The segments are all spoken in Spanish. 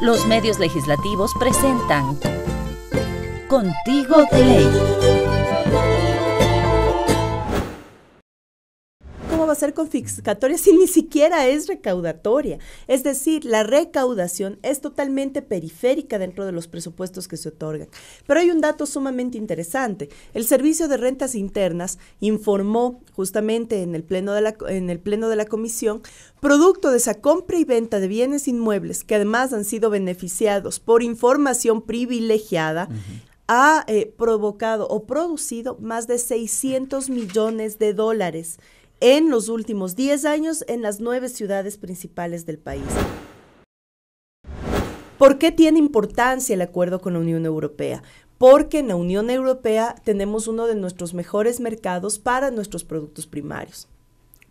Los medios legislativos presentan Contigo de Ley. va a ser confiscatoria si ni siquiera es recaudatoria? Es decir, la recaudación es totalmente periférica dentro de los presupuestos que se otorgan. Pero hay un dato sumamente interesante. El Servicio de Rentas Internas informó justamente en el pleno de la, en el pleno de la comisión, producto de esa compra y venta de bienes inmuebles que además han sido beneficiados por información privilegiada, ha eh, provocado o producido más de 600 millones de dólares en los últimos 10 años en las nueve ciudades principales del país. ¿Por qué tiene importancia el acuerdo con la Unión Europea? Porque en la Unión Europea tenemos uno de nuestros mejores mercados para nuestros productos primarios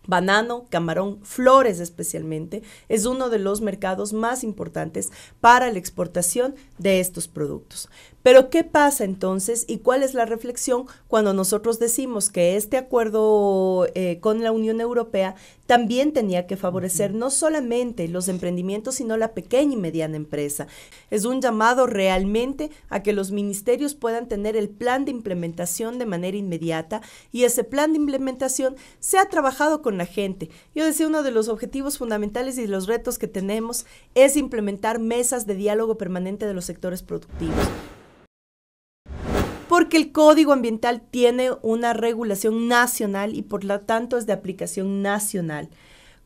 banano, camarón, flores especialmente, es uno de los mercados más importantes para la exportación de estos productos. Pero ¿qué pasa entonces y cuál es la reflexión cuando nosotros decimos que este acuerdo eh, con la Unión Europea también tenía que favorecer no solamente los emprendimientos, sino la pequeña y mediana empresa? Es un llamado realmente a que los ministerios puedan tener el plan de implementación de manera inmediata y ese plan de implementación sea trabajado con la gente. Yo decía, uno de los objetivos fundamentales y los retos que tenemos es implementar mesas de diálogo permanente de los sectores productivos porque el Código Ambiental tiene una regulación nacional y por lo tanto es de aplicación nacional.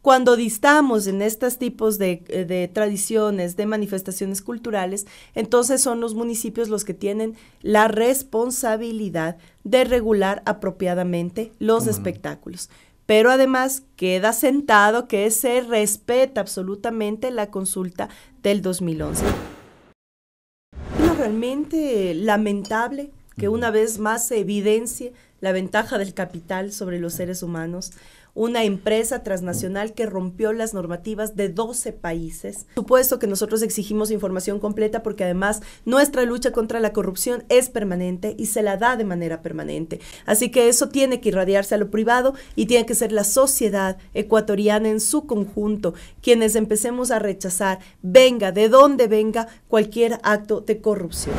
Cuando distamos en estos tipos de, eh, tradiciones, de manifestaciones culturales, entonces son los municipios los que tienen la responsabilidad de regular apropiadamente los espectáculos. Pero además queda sentado que se respeta absolutamente la consulta del 2011 realmente lamentable que una vez más se evidencie la ventaja del capital sobre los seres humanos, una empresa transnacional que rompió las normativas de 12 países. supuesto que nosotros exigimos información completa porque además nuestra lucha contra la corrupción es permanente y se la da de manera permanente. Así que eso tiene que irradiarse a lo privado y tiene que ser la sociedad ecuatoriana en su conjunto quienes empecemos a rechazar, venga de donde venga, cualquier acto de corrupción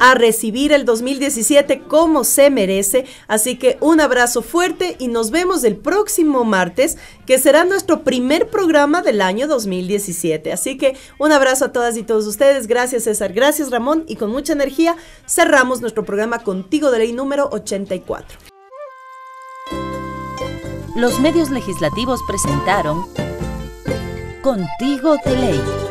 a recibir el 2017 como se merece. Así que un abrazo fuerte y nos vemos el próximo martes, que será nuestro primer programa del año 2017. Así que un abrazo a todas y todos ustedes. Gracias César, gracias Ramón y con mucha energía cerramos nuestro programa Contigo de Ley número 84. Los medios legislativos presentaron Contigo de Ley.